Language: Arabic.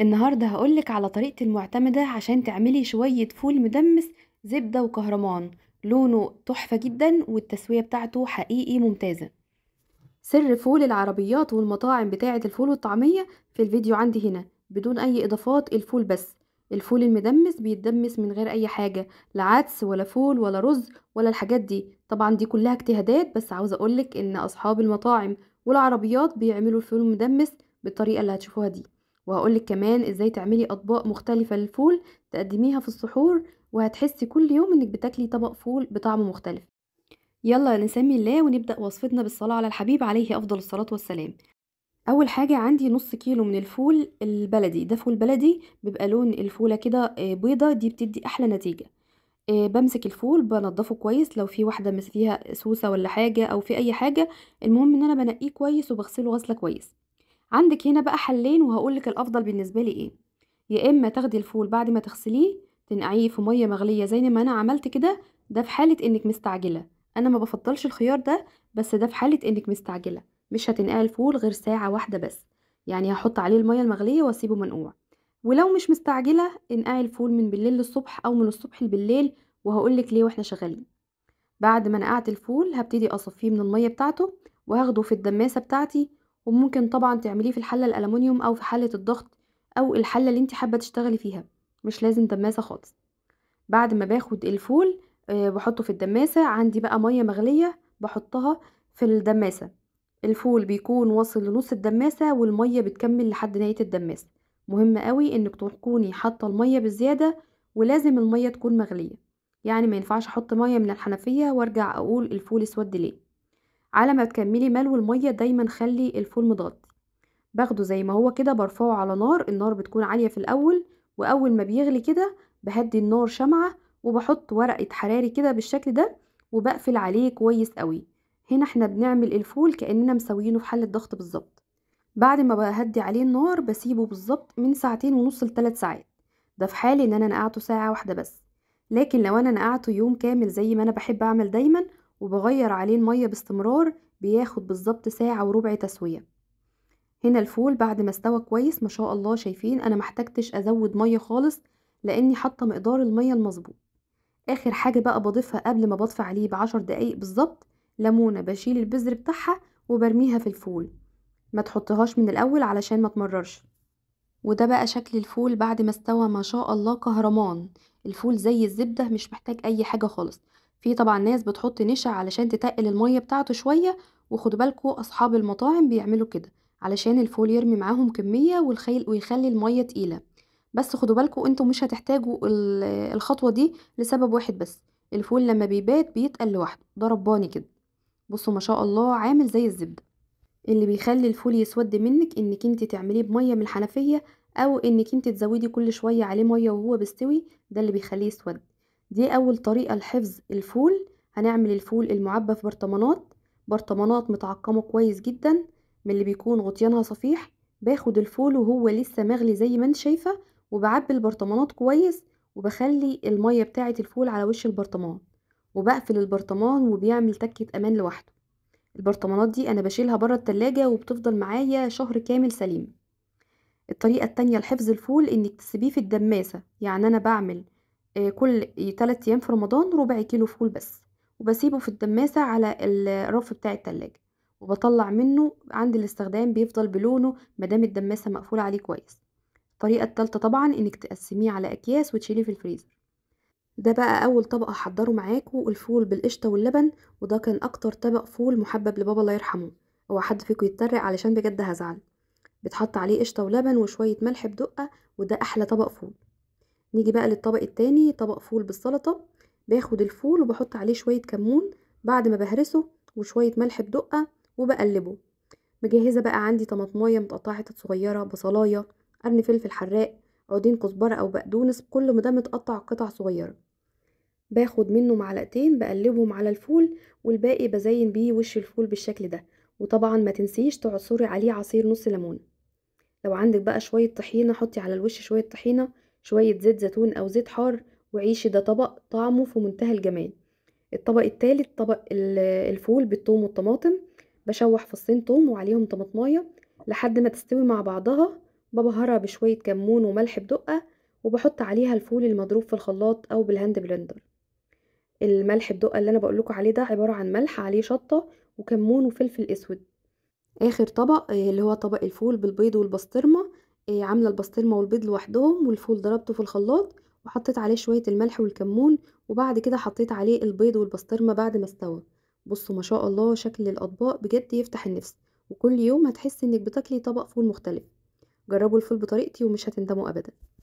النهاردة هقولك على طريقتي المعتمدة عشان تعملي شوية فول مدمس زبدة وكهرمان لونه تحفة جدا والتسوية بتاعته حقيقي ممتازة سر فول العربيات والمطاعم بتاعة الفول والطعمية في الفيديو عندي هنا بدون أي إضافات الفول بس الفول المدمس بيتدمس من غير أي حاجة لا عدس ولا فول ولا رز ولا الحاجات دي طبعا دي كلها اجتهادات بس عاوزة أقولك إن أصحاب المطاعم والعربيات بيعملوا الفول المدمس بالطريقة اللي هتشوفوها دي وهقولك كمان ازاي تعملي اطباق مختلفة للفول تقدميها في السحور وهتحسي كل يوم انك بتاكلي طبق فول بطعم مختلف يلا نسمي الله ونبدأ وصفتنا بالصلاة على الحبيب عليه أفضل الصلاة والسلام اول حاجه عندي نص كيلو من الفول البلدي ده فول بلدي بيبقى لون الفوله كده آه، بيضه دي بتدي احلى نتيجه آه، بمسك الفول بنضفه كويس لو في واحده مس فيها سوسه ولا حاجه او في اي حاجه المهم ان انا بنقيه كويس وبغسله غسله كويس عندك هنا بقى حلين وهقولك الافضل بالنسبه لي ايه يا اما تاخدي الفول بعد ما تغسليه تنقعيه في ميه مغليه زي ما انا عملت كده ده في حاله انك مستعجله انا ما بفضلش الخيار ده بس ده في حاله انك مستعجله مش هتنقعي الفول غير ساعه واحده بس يعني هحط عليه الميه المغليه واسيبه منقوع ولو مش مستعجله انقعي الفول من بالليل للصبح او من الصبح بالليل وهقولك ليه واحنا شغالين بعد ما نقعت الفول هبتدي اصفيه من الميه بتاعته وهاخده في الدماسه بتاعتي وممكن طبعا تعمليه في الحله الالومنيوم او في حله الضغط او الحله اللي انت حابه تشتغلي فيها مش لازم دماسه خالص بعد ما باخد الفول آه، بحطه في الدماسه عندي بقى ميه مغليه بحطها في الدماسه الفول بيكون واصل لنص الدماسه والميه بتكمل لحد نهايه الدماسه مهم قوي انك تكوني حاطه الميه بالزياده ولازم الميه تكون مغليه يعني ما ينفعش احط ميه من الحنفيه وارجع اقول الفول اسود ليه على ما تكملي ملو الميه دايما خلي الفول متغطي باخده زي ما هو كده برفعه على نار النار بتكون عاليه في الاول واول ما بيغلي كده بهدي النار شمعه وبحط ورقه حراري كده بالشكل ده وبقفل عليه كويس قوي هنا احنا بنعمل الفول كاننا مسويينه في حله ضغط بالظبط بعد ما بهدي عليه النار بسيبه بالظبط من ساعتين ونص لثلاث ساعات ده في حال ان انا نقعته ساعه واحده بس لكن لو انا نقعته يوم كامل زي ما انا بحب اعمل دايما وبغير عليه المية باستمرار بياخد بالظبط ساعة وربع تسوية هنا الفول بعد ما استوى كويس ما شاء الله شايفين انا محتاجتش ازود مية خالص لاني حاطة مقدار المية المظبوط اخر حاجة بقى بضيفها قبل ما بطفي عليه بعشر دقايق بالظبط ليمونة بشيل البذر بتاعها وبرميها في الفول ما تحطهاش من الاول علشان ما تمررش وده بقى شكل الفول بعد ما استوى ما شاء الله كهرمان الفول زي الزبدة مش محتاج اي حاجة خالص في طبعا ناس بتحط نشا علشان تتقل الميه بتاعته شويه وخدوا بالكوا اصحاب المطاعم بيعملوا كده علشان الفول يرمي معاهم كميه والخيل ويخلي الميه تقيله بس خدوا بالكوا انتوا مش هتحتاجوا الخطوه دي لسبب واحد بس الفول لما بيبات بيتقل لوحده ده رباني كده بصوا ما شاء الله عامل زي الزبده اللي بيخلي الفول يسود منك انك انت تعمليه بميه من الحنفيه او انك انت تزودي كل شويه عليه ميه وهو بيستوي ده اللي بيخليه يسود دي أول طريقة لحفظ الفول هنعمل الفول المعبى في برطمانات برطمانات متعقمة كويس جدا من اللي بيكون غطيانها صفيح باخد الفول وهو لسه مغلي زي ما انت شايفة وبعبي البرطمانات كويس وبخلي المية بتاعة الفول على وش البرطمان وبقفل البرطمان وبيعمل تكة أمان لوحده البرطمانات دي أنا بشيلها برا التلاجة وبتفضل معايا شهر كامل سليمة الطريقة التانية لحفظ الفول إنك تسيبيه في الدماسة يعني أنا بعمل آه، كل ثلاث ايام في رمضان ربع كيلو فول بس وبسيبه في الدماسة على الرف بتاع التلاجة وبطلع منه عند الاستخدام بيفضل بلونه ما دام الدماسة مقفولة عليه كويس الطريقة التالتة طبعا انك تقسميه على اكياس وتشيليه في الفريزر ده بقى اول طبق هحضره معاكم الفول بالقشطه واللبن وده كان اكتر طبق فول محبب لبابا الله يرحمه هو حد فيكم يتريق علشان بجد هزعل بتحط عليه قشطه ولبن وشويه ملح بدقه وده احلى طبق فول نيجي بقى للطبق التاني طبق فول بالسلطه باخد الفول وبحط عليه شويه كمون بعد ما بهرسه وشويه ملح بدقه وبقلبه مجهزه بقى عندي طماطمايه متقطعه حتت صغيره بصلايه قرن فلفل حراق عودين كزبره او بقدونس كل ده متقطع قطع صغيره باخد منه معلقتين بقلبهم على الفول والباقي بزين بيه وش الفول بالشكل ده وطبعا ما تنسيش تعصري عليه عصير نص ليمون لو عندك بقى شويه طحينه حطي على الوش شويه طحينه شوية زيت زيتون أو زيت حار وعيشي ده طبق طعمه في منتهى الجمال الطبق التالت طبق الفول بالثوم والطماطم بشوح فصين ثوم وعليهم طماطمايه لحد ما تستوي مع بعضها ببهرها بشوية كمون وملح بدقة وبحط عليها الفول المضروب في الخلاط أو بالهاند بلندر الملح بدقة اللي أنا بقولكوا عليه ده عبارة عن ملح عليه شطة وكمون وفلفل أسود آخر طبق اللي هو طبق الفول بالبيض والبسطرمة إيه، عامله البسطرمه والبيض لوحدهم والفول ضربته في الخلاط وحطيت عليه شويه الملح والكمون وبعد كده حطيت عليه البيض والبسطرمه بعد ما استوى بصوا ما شاء الله شكل الاطباق بجد يفتح النفس وكل يوم هتحسي انك بتاكلي طبق فول مختلف جربوا الفول بطريقتي ومش هتندموا ابدا